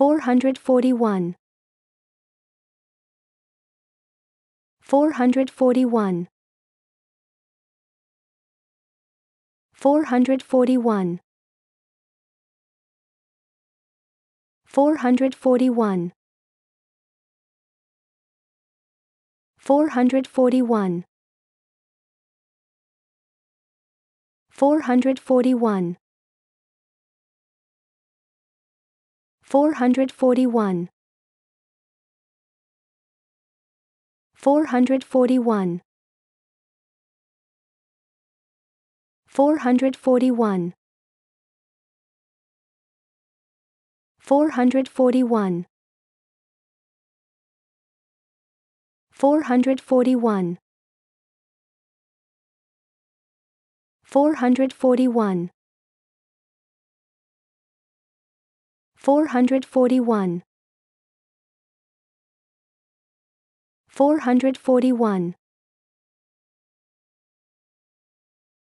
441 441 441 441 441 441 441 441 441 441 441 441 441 441